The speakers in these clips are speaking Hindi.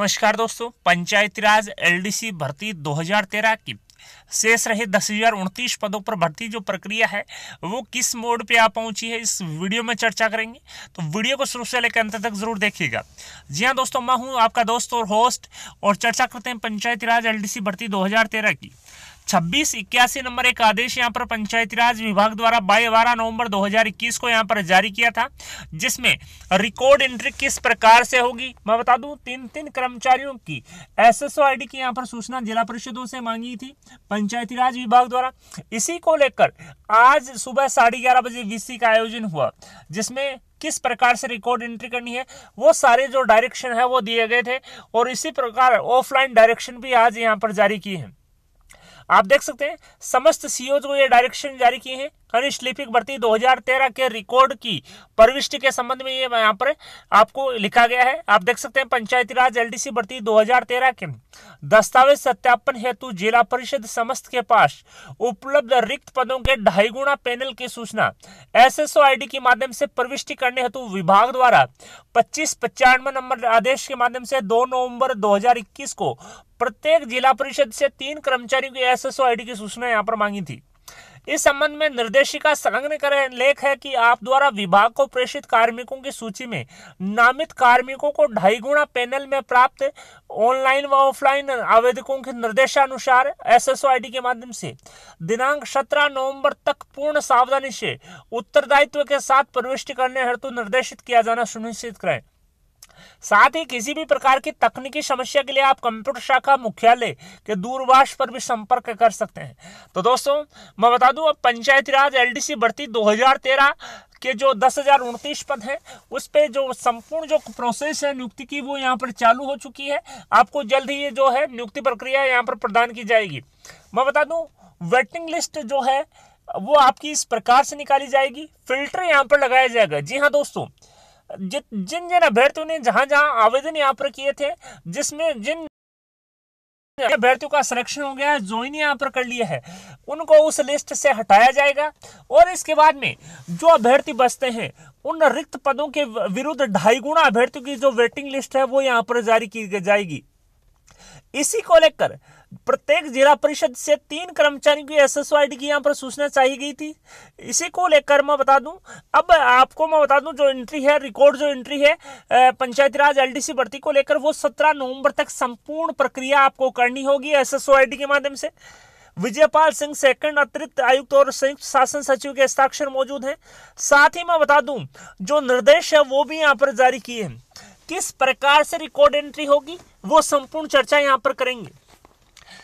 नमस्कार दोस्तों पंचायती राज एलडीसी भर्ती 2013 की शेष रहे दस हजार उनतीस पदों पर भर्ती जो प्रक्रिया है वो किस मोड पे आ पहुंची है इस वीडियो में चर्चा करेंगे तो वीडियो को शुरू से लेकर अंत तक जरूर देखिएगा जी हाँ दोस्तों मैं हूँ आपका दोस्त और होस्ट और चर्चा करते हैं पंचायती राज एलडीसी भर्ती 2013 की छब्बीस इक्यासी नंबर एक आदेश यहाँ पर पंचायती राज विभाग द्वारा बाई बारह नवंबर 2021 को यहाँ पर जारी किया था जिसमें रिकॉर्ड एंट्री किस प्रकार से होगी मैं बता दूं तीन तीन कर्मचारियों की एस एस की यहाँ पर सूचना जिला परिषदों से मांगी थी पंचायती राज विभाग द्वारा इसी को लेकर आज सुबह साढ़े ग्यारह बजे वीसी का आयोजन हुआ जिसमें किस प्रकार से रिकॉर्ड एंट्री करनी है वो सारे जो डायरेक्शन है वो दिए गए थे और इसी प्रकार ऑफलाइन डायरेक्शन भी आज यहाँ पर जारी किए हैं आप देख सकते हैं समस्त सीओज को ये डायरेक्शन जारी किए हैं कनिष्ठ लिपिक भर्ती 2013 के रिकॉर्ड की प्रविष्टि के संबंध में ये यहाँ पर आपको लिखा गया है आप देख सकते हैं पंचायती राज एलडीसी भर्ती 2013 के दस्तावेज सत्यापन हेतु जिला परिषद समस्त के पास उपलब्ध रिक्त पदों के ढाई गुणा पैनल की सूचना एसएसओ आईडी के माध्यम से प्रविष्टि करने हेतु विभाग द्वारा पच्चीस पचानवे नंबर आदेश के माध्यम से दो नवम्बर दो को प्रत्येक जिला परिषद से तीन कर्मचारियों की एस एस की सूचना यहाँ पर मांगी थी इस संबंध में निर्देशिका संलग्न करें लेख है कि आप द्वारा विभाग को प्रेषित कार्मिकों की सूची में नामित कार्मिकों को ढाई गुणा पैनल में प्राप्त ऑनलाइन व ऑफलाइन आवेदकों के निर्देशानुसार एस एस के माध्यम से दिनांक सत्रह नवंबर तक पूर्ण सावधानी से उत्तरदायित्व के साथ प्रविष्ट करने हेतु निर्देशित किया जाना सुनिश्चित करें साथ ही किसी भी प्रकार की तकनीकी समस्या के लिए आप कंप्यूटर शाखा मुख्यालय के दूरभाष पर भी संपर्क कर सकते हैं तो दोस्तों मैं बता दूं अब पंचायती राज एलडीसी भर्ती 2013 के जो दस हज़ार उनतीस पद हैं उस पे जो संपूर्ण जो प्रोसेस है नियुक्ति की वो यहाँ पर चालू हो चुकी है आपको जल्द ही ये जो है नियुक्ति प्रक्रिया यहाँ पर प्रदान की जाएगी मैं बता दूँ वेटिंग लिस्ट जो है वो आपकी इस प्रकार से निकाली जाएगी फिल्टर यहाँ पर लगाया जाएगा जी हाँ दोस्तों जित जिन जिन अभ्यर्थियों ने जहां जहां आवेदन यहाँ पर किए थे जिसमें जिन अभ्यर्थियों का सिलेक्शन हो गया है जो ज्वाइन यहाँ पर कर लिया है उनको उस लिस्ट से हटाया जाएगा और इसके बाद में जो अभ्यर्थी बचते हैं उन रिक्त पदों के विरुद्ध ढाई गुणा अभ्यर्थियों की जो वेटिंग लिस्ट है वो यहाँ पर जारी की जाएगी इसी को लेकर प्रत्येक जिला परिषद से तीन कर्मचारियों की एस एस की यहाँ पर सूचना चाहिए गई थी इसी को लेकर मैं बता दूं अब आपको मैं बता दूं जो एंट्री है रिकॉर्ड जो एंट्री है पंचायती राज एलडीसी भर्ती को लेकर वो सत्रह नवंबर तक संपूर्ण प्रक्रिया आपको करनी होगी एस के माध्यम से विजयपाल सिंह सेकंड अतिरिक्त आयुक्त और संयुक्त शासन सचिव के हस्ताक्षर मौजूद हैं साथ ही मैं बता दूं जो निर्देश है वो भी यहाँ पर जारी किए हैं किस प्रकार से रिकॉर्ड एंट्री होगी वो संपूर्ण चर्चा यहाँ पर करेंगे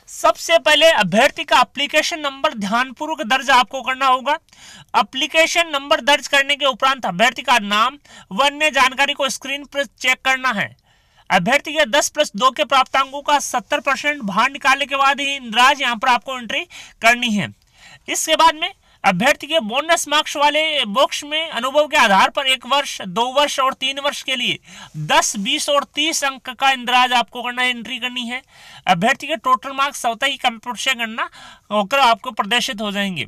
सबसे पहले अभ्यर्थी का अप्लीकेशन नंबर ध्यानपूर्वक दर्ज आपको करना होगा अप्लीकेशन नंबर दर्ज करने के उपरांत अभ्यर्थी का नाम व अन्य जानकारी को स्क्रीन पर चेक करना है अभ्यर्थी के 10 प्लस दो के प्राप्तांकों का 70 परसेंट बाहर निकालने के बाद ही इंदिराज यहाँ पर आपको एंट्री करनी है इसके बाद में अभ्यर्थी के बोनस मार्क्स वाले बॉक्स में अनुभव के आधार पर एक वर्ष दो वर्ष और तीन वर्ष के लिए दस बीस और तीस अंक का इंदिराज आपको करना एंट्री करनी है अभ्यर्थी के टोटल मार्क्स स्वतः ही कंप्यूटर से गणना होकर आपको प्रदर्शित हो जाएंगे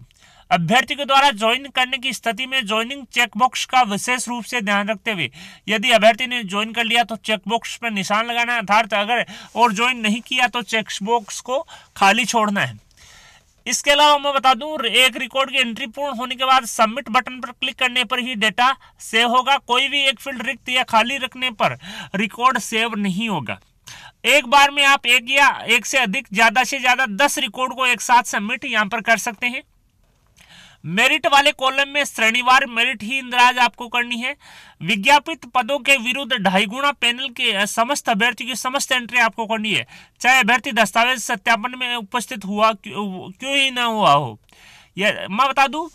अभ्यर्थी के द्वारा ज्वाइन करने की स्थिति में ज्वाइनिंग चेकबॉक्स का विशेष रूप से ध्यान रखते हुए यदि अभ्यर्थी ने ज्वाइन कर लिया तो चेकबॉक्स पर निशान लगाना है अर्थात अगर और ज्वाइन नहीं किया तो चेकबॉक्स को खाली छोड़ना है इसके अलावा मैं बता दूं एक रिकॉर्ड की एंट्री पूर्ण होने के बाद सबमिट बटन पर क्लिक करने पर ही डेटा सेव होगा कोई भी एक फील्ड रिक्त या खाली रखने पर रिकॉर्ड सेव नहीं होगा एक बार में आप एक या एक से अधिक ज़्यादा से ज़्यादा दस रिकॉर्ड को एक साथ सबमिट यहाँ पर कर सकते हैं मेरिट वाले कॉलम में श्रेणीवार मेरिट ही इंदिराज आपको करनी है विज्ञापित पदों के विरुद्ध ढाई गुणा पैनल के समस्त अभ्यर्थियों की समस्त एंट्री आपको करनी है चाहे अभ्यर्थी दस्तावेज सत्यापन में उपस्थित हुआ क्यों ही ना हुआ हो यह मैं बता दूं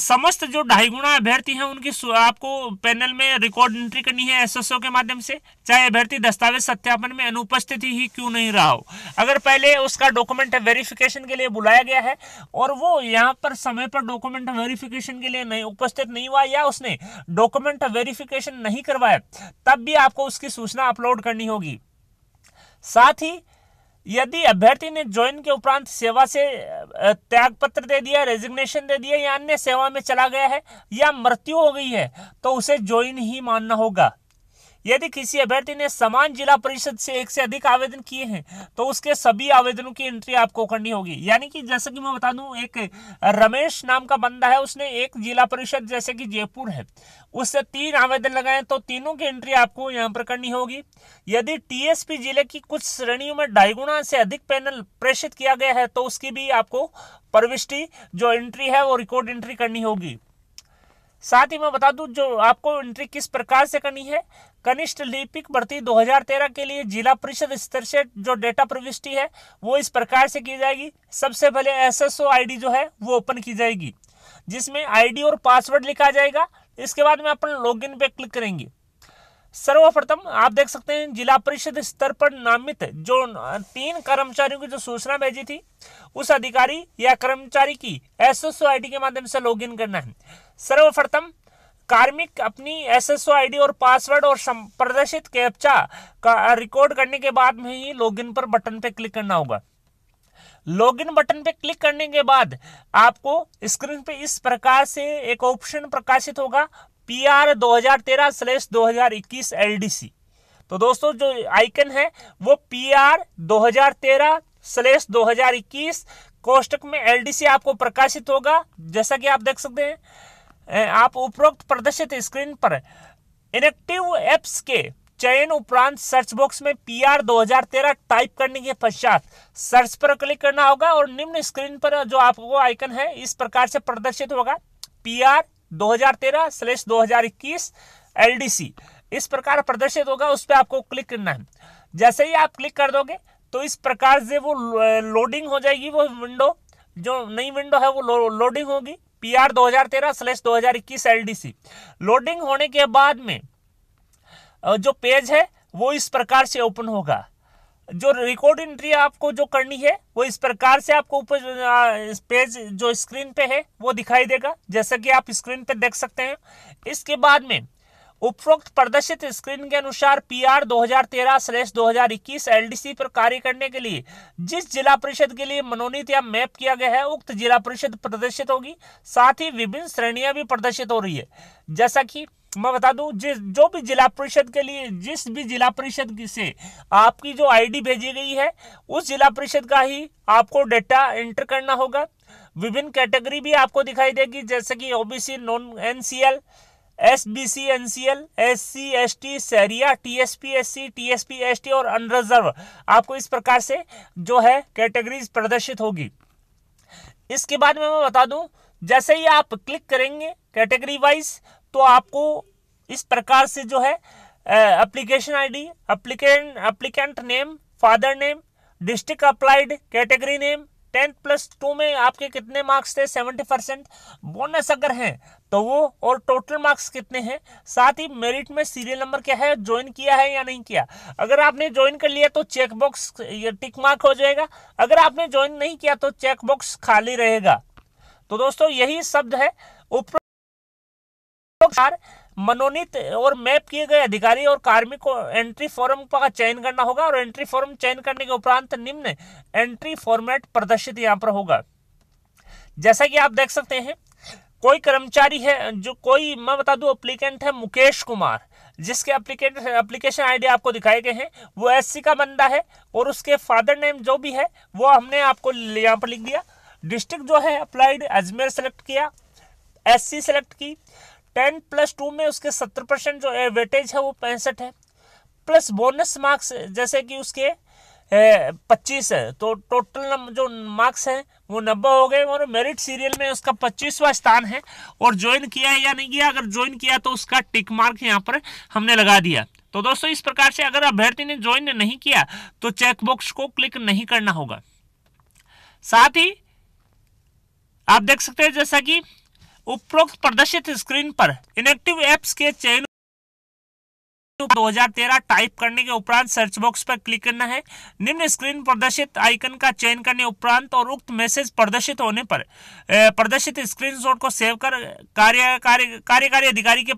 समस्त जो ढाई गुणा अभ्यर्थी हैं उनकी आपको पैनल में रिकॉर्ड एंट्री करनी है एसएसओ के माध्यम से चाहे अभ्यर्थी दस्तावेज सत्यापन में अनुपस्थित ही क्यों नहीं रहा हो अगर पहले उसका डॉक्यूमेंट वेरिफिकेशन के लिए बुलाया गया है और वो यहाँ पर समय पर डॉक्यूमेंट वेरिफिकेशन के लिए नहीं उपस्थित नहीं हुआ या उसने डॉक्यूमेंट वेरिफिकेशन नहीं करवाया तब भी आपको उसकी सूचना अपलोड करनी होगी साथ ही यदि अभ्यर्थी ने ज्वाइन के उपरांत सेवा से त्याग पत्र दे दिया रेजिग्नेशन दे दिया या अन्य सेवा में चला गया है या मृत्यु हो गई है तो उसे ज्वाइन ही मानना होगा यदि किसी अभ्यर्थी ने समान जिला परिषद से एक से अधिक आवेदन किए हैं तो उसके सभी आवेदनों की एंट्री आपको करनी होगी यानी कि जैसे कि मैं बता दूं एक रमेश नाम का बंदा है उसने एक जिला परिषद जैसे कि जयपुर है उससे तीन आवेदन लगाए तो तीनों की एंट्री आपको यहाँ पर करनी होगी यदि टीएसपी जिले की कुछ श्रेणियों में ढाई गुणा से अधिक पैनल प्रेषित किया गया है तो उसकी भी आपको प्रविष्टि जो एंट्री है वो रिकॉर्ड एंट्री करनी होगी साथ ही मैं बता दूं जो आपको एंट्री किस प्रकार से करनी है कनिष्ठ लिपिक भर्ती 2013 के लिए जिला परिषद स्तर से जो डेटा प्रविष्टि है वो इस प्रकार से की जाएगी सबसे पहले एसएसओ आईडी जो है वो ओपन की जाएगी जिसमें आईडी और पासवर्ड लिखा जाएगा इसके बाद में अपन लॉगिन पे क्लिक करेंगे सर्वप्रथम आप देख सकते हैं जिला परिषद स्तर पर नामित जो तीन कर्मचारियों की जो सूचना भेजी थी उस अधिकारी या कर्मचारी की एसएसओ आईडी के माध्यम से लॉगिन करना है सर्वप्रथम कार्मिक अपनी एसएसओ आईडी और पासवर्ड और प्रदर्शित कैप्चा का रिकॉर्ड करने के बाद में ही लॉगिन पर बटन पर क्लिक करना होगा लॉगिन बटन पे क्लिक करने के बाद आपको स्क्रीन पे इस प्रकार से एक ऑप्शन प्रकाशित होगा पी आर दो हजार तेरह स्लेश दो हजार इक्कीस एल डी सी तो दोस्तों जो आइकन है वो पी आर दो हजार तेरह स्लेश दो हजार इक्कीस कोष्टक में एल डी सी आपको प्रकाशित होगा जैसा कि आप देख सकते हैं आप उपरोक्त प्रदर्शित स्क्रीन पर इनेक्टिव एप्स के चयन उपरांत सर्च बॉक्स में पी आर दो हजार तेरह टाइप करने के पश्चात सर्च पर क्लिक करना होगा और निम्न स्क्रीन पर जो आपको आइकन है इस प्रकार से प्रदर्शित होगा पी आर 2013 स्लेश 2021 हजार इस प्रकार प्रदर्शित होगा उस पर आपको क्लिक करना है जैसे ही आप क्लिक कर दोगे तो इस प्रकार से वो लोडिंग हो जाएगी वो विंडो जो नई विंडो है वो लो, लोडिंग होगी पी आर दो हजार तेरह स्लेश दो हजार इक्कीस एल डी सी लोडिंग होने के बाद में जो पेज है वो इस प्रकार से ओपन होगा जो रिकॉर्ड एंट्री आपको जो करनी है वो इस प्रकार से आपको ऊपर पेज जो स्क्रीन पे है वो दिखाई देगा जैसा कि आप स्क्रीन पे देख सकते हैं इसके बाद में उपरोक्त प्रदर्शित स्क्रीन के अनुसार पीआर 2013 स्लेश 2021 एलडीसी पर कार्य करने के लिए जिस जिला परिषद के लिए मनोनीत या मैप किया गया है उक्त जिला परिषद प्रदर्शित होगी साथ ही विभिन्न श्रेणियां भी प्रदर्शित हो रही है जैसा कि तो मैं बता दूं जिस जो भी जिला परिषद के लिए जिस भी जिला परिषद से आपकी जो आईडी भेजी गई है उस जिला परिषद का ही आपको डेटा एंटर करना होगा विभिन्न कैटेगरी भी आपको दिखाई देगी जैसे कि OBC non NCL S B C N C L S C S T T S P S C T S P S T और अनरिजर्व आपको इस प्रकार से जो है कैटेगरीज प्रदर्शित होगी इसके बाद में मैं बता दूं जैसे ही आप क्लिक करेंगे कैटेगरी वाइज तो आपको इस प्रकार से जो है application ID applicant applicant name father name district applied category name tenth plus two में आपके कितने मार्क्स थे सेवेंटी परसेंट बोनस अगर हैं तो वो और टोटल मार्क्स कितने हैं साथ ही मेरिट में सीरियल नंबर क्या है ज्वाइन किया है या नहीं किया अगर आपने ज्वाइन कर लिया तो चेक बॉक्स ये टिक मार्क हो जाएगा अगर आपने ज्वाइन नहीं किया तो चेक बॉक्स खाली रहेगा तो दोस्तों यही शब्द है उप लोग चार मनोनीत और मैप किए गए अधिकारी और कार्मिक को एंट्री फॉर्म का चयन करना होगा और एंट्री फॉर्म चयन करने के उपरांत निम्न एंट्री फॉर्मेट प्रदर्शित यहाँ पर होगा जैसा कि आप देख सकते हैं कोई कर्मचारी है जो कोई मैं बता दूं अप्लीकेंट है मुकेश कुमार जिसके अप्लीकेंट अप्लीकेशन आईडी आपको दिखाए गए हैं वो एससी का बंदा है और उसके फादर नेम जो भी है वो हमने आपको यहाँ पर लिख दिया डिस्ट्रिक्ट जो है अप्लाइड अजमेर सेलेक्ट किया एससी सेलेक्ट की टेन प्लस टू में उसके सत्तर परसेंट जो वेटेज है वो पैंसठ है प्लस बोनस मार्क्स जैसे कि उसके पच्चीस है तो टोटल जो मार्क्स हैं वो नब्बे हो गए और मेरिट सीरियल में उसका पच्चीसवा स्थान है और ज्वाइन किया है या नहीं किया अगर ज्वाइन किया तो उसका टिक मार्क यहाँ पर हमने लगा दिया तो दोस्तों इस प्रकार से अगर अभ्यर्थी ने ज्वाइन नहीं किया तो चेकबॉक्स को क्लिक नहीं करना होगा साथ ही आप देख सकते हैं जैसा कि उपरोक्त प्रदर्शित स्क्रीन पर इनेक्टिव एप्स के चयन 2013 टाइप करने के उपरांत सर्च बॉक्स पर क्लिक करना है निम्न स्क्रीन प्रदर्शित आइकन का चयन करने उपरांत और उक्त मैसेज प्रदर्शित होने पर प्रदर्शित स्क्रीनशॉट को सेव कर कार्य कार्य कार्यकारी अधिकारी के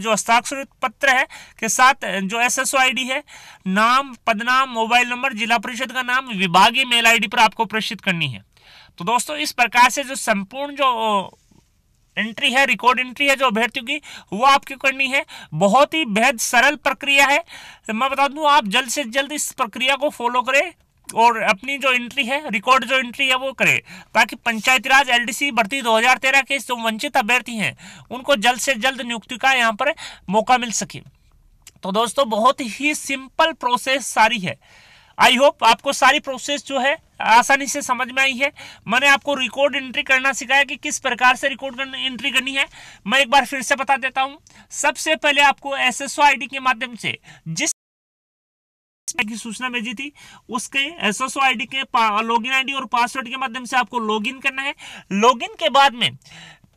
जो हस्ताक्षरित पत्र है के साथ जो एस एस आई है नाम पदनाम मोबाइल नंबर जिला परिषद का नाम विभागीय मेल आई पर आपको प्रेषित करनी है तो दोस्तों इस प्रकार से जो संपूर्ण जो एंट्री है रिकॉर्ड एंट्री है जो अभ्यर्थियों की वो आपकी करनी है बहुत ही बेहद सरल प्रक्रिया है मैं बता दूं आप जल्द से जल्द इस प्रक्रिया को फॉलो करें और अपनी जो एंट्री है रिकॉर्ड जो एंट्री है वो करें ताकि पंचायती राज एलडीसी भर्ती 2013 के जो वंचित अभ्यर्थी हैं उनको जल्द से जल्द नियुक्ति का यहाँ पर मौका मिल सके तो दोस्तों बहुत ही सिंपल प्रोसेस सारी है आई होप आपको सारी प्रोसेस जो है आसानी से समझ में आई है मैंने आपको रिकॉर्ड एंट्री करना सिखाया कि किस प्रकार से रिकॉर्ड एंट्री करनी है मैं एक बार फिर से बता देता हूं सबसे पहले आपको एस एस के माध्यम से जिस की सूचना भेजी थी उसके एस आईडी के लॉगिन आईडी और पासवर्ड के माध्यम से आपको लॉगिन करना है लॉगिन के बाद में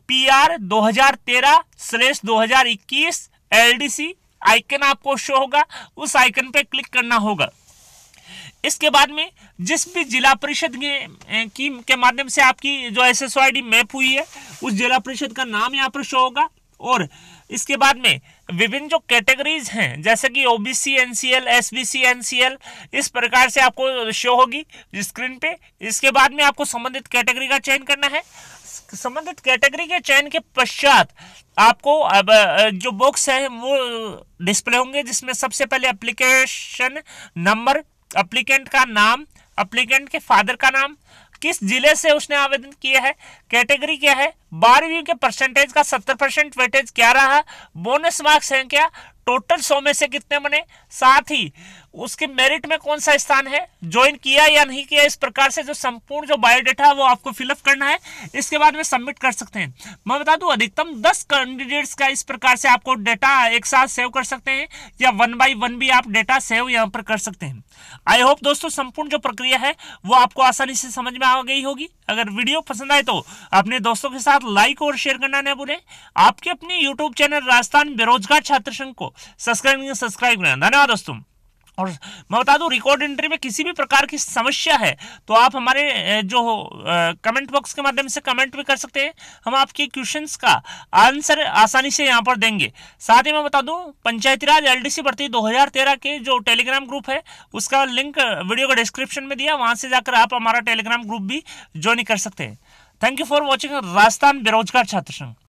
पी आर दो हजार तेरह स्लेश दो हजार इक्कीस एल डी सी आइकन आपको शो होगा उस आइकन पे क्लिक करना होगा इसके बाद में जिस भी जिला परिषद की के माध्यम से आपकी जो एस एस मैप हुई है उस जिला परिषद का नाम यहाँ पर शो होगा और इसके बाद में विभिन्न जो कैटेगरीज हैं जैसे कि ओबीसी एनसीएल एसबीसी एनसीएल इस प्रकार से आपको शो होगी स्क्रीन पे इसके बाद में आपको संबंधित कैटेगरी का चयन करना है संबंधित कैटेगरी के चयन के पश्चात आपको अब जो बॉक्स है वो डिस्प्ले होंगे जिसमें सबसे पहले एप्लीकेशन नंबर अप्लीकेंट का नाम अप्लीकेंट के फादर का नाम किस जिले से उसने आवेदन किया है कैटेगरी क्या है बारहवीं के परसेंटेज का सत्तर परसेंट वेटेज क्या रहा बोनस मार्क्स हैं क्या टोटल सौ में से कितने बने साथ ही उसके मेरिट में कौन सा स्थान है ज्वाइन किया या नहीं किया इस प्रकार से जो संपूर्ण जो बायोडेटा है वो आपको फिलअप करना है इसके बाद में सबमिट कर सकते हैं मैं बता दूं अधिकतम दस कैंडिडेट्स का इस प्रकार से आपको डेटा एक साथ सेव कर सकते हैं या वन बाई वन भी आप डेटा सेव यहाँ पर कर सकते हैं आई होप दोस्तों संपूर्ण जो प्रक्रिया है वो आपको आसानी से समझ में आ गई होगी अगर वीडियो पसंद आए तो अपने दोस्तों के साथ लाइक और शेयर करना न भूलें आपके अपने यूट्यूब चैनल राजस्थान बेरोजगार छात्र संघ को सब्सक्राइब सब्सक्राइब करना धन्यवाद दोस्तों और मैं बता दूं रिकॉर्ड एंट्री में किसी भी प्रकार की समस्या है तो आप हमारे जो कमेंट बॉक्स के माध्यम से कमेंट भी कर सकते हैं हम आपके क्वेश्चंस का आंसर आसानी से यहां पर देंगे साथ ही मैं बता दूं पंचायती राज एलडीसी भर्ती 2013 के जो टेलीग्राम ग्रुप है उसका लिंक वीडियो का डिस्क्रिप्शन में दिया वहाँ से जाकर आप हमारा टेलीग्राम ग्रुप भी ज्वाइन कर सकते हैं thank you for watching Rajasthan Berojgar Chhatra संघ